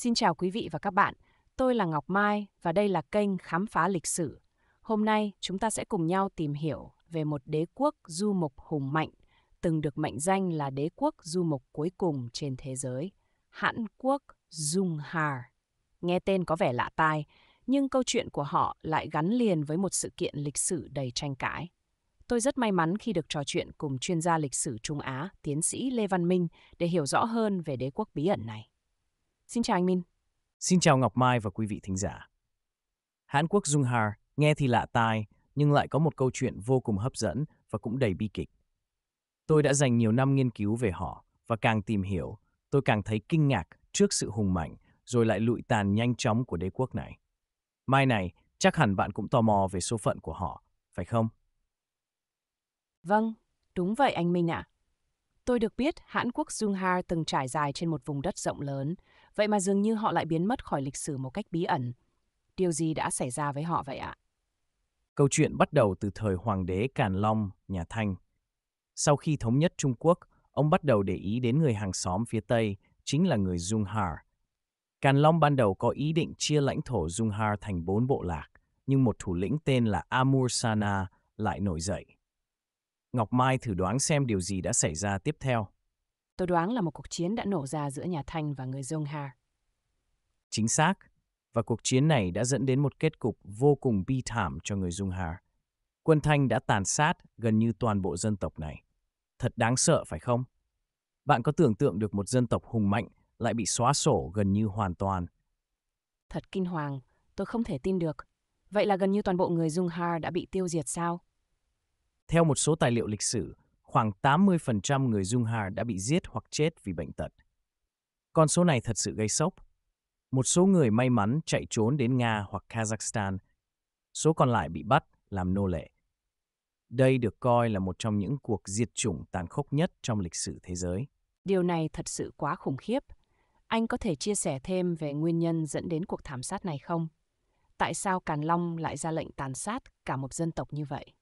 Xin chào quý vị và các bạn, tôi là Ngọc Mai và đây là kênh Khám phá lịch sử. Hôm nay chúng ta sẽ cùng nhau tìm hiểu về một đế quốc du mục hùng mạnh, từng được mệnh danh là đế quốc du mục cuối cùng trên thế giới, Hãn quốc Dung Har. Nghe tên có vẻ lạ tai, nhưng câu chuyện của họ lại gắn liền với một sự kiện lịch sử đầy tranh cãi. Tôi rất may mắn khi được trò chuyện cùng chuyên gia lịch sử Trung Á, tiến sĩ Lê Văn Minh để hiểu rõ hơn về đế quốc bí ẩn này. Xin chào anh Minh. Xin chào Ngọc Mai và quý vị thính giả. Hàn Quốc Dung Har nghe thì lạ tai nhưng lại có một câu chuyện vô cùng hấp dẫn và cũng đầy bi kịch. Tôi đã dành nhiều năm nghiên cứu về họ và càng tìm hiểu, tôi càng thấy kinh ngạc trước sự hùng mạnh rồi lại lụi tàn nhanh chóng của đế quốc này. Mai này, chắc hẳn bạn cũng tò mò về số phận của họ, phải không? Vâng, đúng vậy anh Minh ạ. À. Tôi được biết hãn quốc Zhunghar từng trải dài trên một vùng đất rộng lớn, vậy mà dường như họ lại biến mất khỏi lịch sử một cách bí ẩn. Điều gì đã xảy ra với họ vậy ạ? Câu chuyện bắt đầu từ thời Hoàng đế Càn Long, nhà Thanh. Sau khi thống nhất Trung Quốc, ông bắt đầu để ý đến người hàng xóm phía Tây, chính là người Zhunghar. Càn Long ban đầu có ý định chia lãnh thổ Zhunghar thành bốn bộ lạc, nhưng một thủ lĩnh tên là Amur Sana lại nổi dậy. Ngọc Mai thử đoán xem điều gì đã xảy ra tiếp theo. Tôi đoán là một cuộc chiến đã nổ ra giữa nhà Thanh và người Zhongha. Chính xác, và cuộc chiến này đã dẫn đến một kết cục vô cùng bi thảm cho người Dung Zhongha. Quân Thanh đã tàn sát gần như toàn bộ dân tộc này. Thật đáng sợ phải không? Bạn có tưởng tượng được một dân tộc hùng mạnh lại bị xóa sổ gần như hoàn toàn. Thật kinh hoàng, tôi không thể tin được. Vậy là gần như toàn bộ người Dung Har đã bị tiêu diệt sao? Theo một số tài liệu lịch sử, khoảng 80% người Zunghar đã bị giết hoặc chết vì bệnh tật. Con số này thật sự gây sốc. Một số người may mắn chạy trốn đến Nga hoặc Kazakhstan, số còn lại bị bắt, làm nô lệ. Đây được coi là một trong những cuộc diệt chủng tàn khốc nhất trong lịch sử thế giới. Điều này thật sự quá khủng khiếp. Anh có thể chia sẻ thêm về nguyên nhân dẫn đến cuộc thảm sát này không? Tại sao Càn Long lại ra lệnh tàn sát cả một dân tộc như vậy?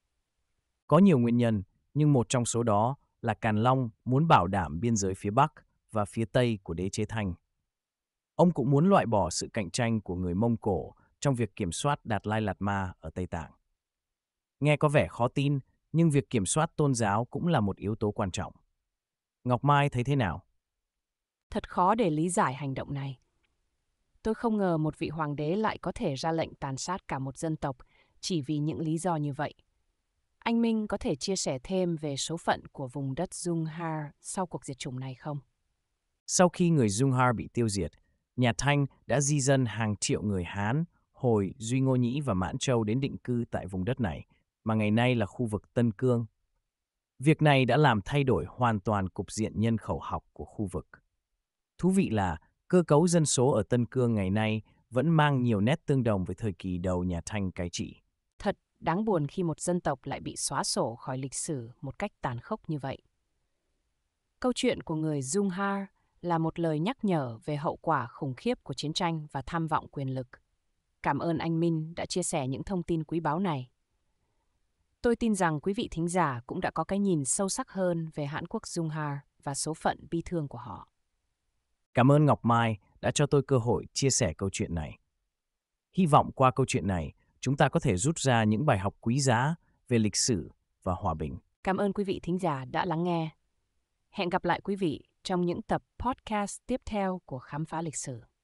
Có nhiều nguyên nhân, nhưng một trong số đó là Càn Long muốn bảo đảm biên giới phía Bắc và phía Tây của đế chế Thanh. Ông cũng muốn loại bỏ sự cạnh tranh của người Mông Cổ trong việc kiểm soát Đạt Lai Lạt Ma ở Tây Tạng. Nghe có vẻ khó tin, nhưng việc kiểm soát tôn giáo cũng là một yếu tố quan trọng. Ngọc Mai thấy thế nào? Thật khó để lý giải hành động này. Tôi không ngờ một vị hoàng đế lại có thể ra lệnh tàn sát cả một dân tộc chỉ vì những lý do như vậy. Anh Minh có thể chia sẻ thêm về số phận của vùng đất Zunghar sau cuộc diệt chủng này không? Sau khi người Zunghar bị tiêu diệt, nhà Thanh đã di dân hàng triệu người Hán, Hồi, Duy Ngô Nhĩ và Mãn Châu đến định cư tại vùng đất này, mà ngày nay là khu vực Tân Cương. Việc này đã làm thay đổi hoàn toàn cục diện nhân khẩu học của khu vực. Thú vị là cơ cấu dân số ở Tân Cương ngày nay vẫn mang nhiều nét tương đồng với thời kỳ đầu nhà Thanh cai trị. Đáng buồn khi một dân tộc lại bị xóa sổ khỏi lịch sử một cách tàn khốc như vậy. Câu chuyện của người Jung Har là một lời nhắc nhở về hậu quả khủng khiếp của chiến tranh và tham vọng quyền lực. Cảm ơn anh Minh đã chia sẻ những thông tin quý báu này. Tôi tin rằng quý vị thính giả cũng đã có cái nhìn sâu sắc hơn về Hãn Quốc Jung Har và số phận bi thương của họ. Cảm ơn Ngọc Mai đã cho tôi cơ hội chia sẻ câu chuyện này. Hy vọng qua câu chuyện này, chúng ta có thể rút ra những bài học quý giá về lịch sử và hòa bình. Cảm ơn quý vị thính giả đã lắng nghe. Hẹn gặp lại quý vị trong những tập podcast tiếp theo của Khám phá lịch sử.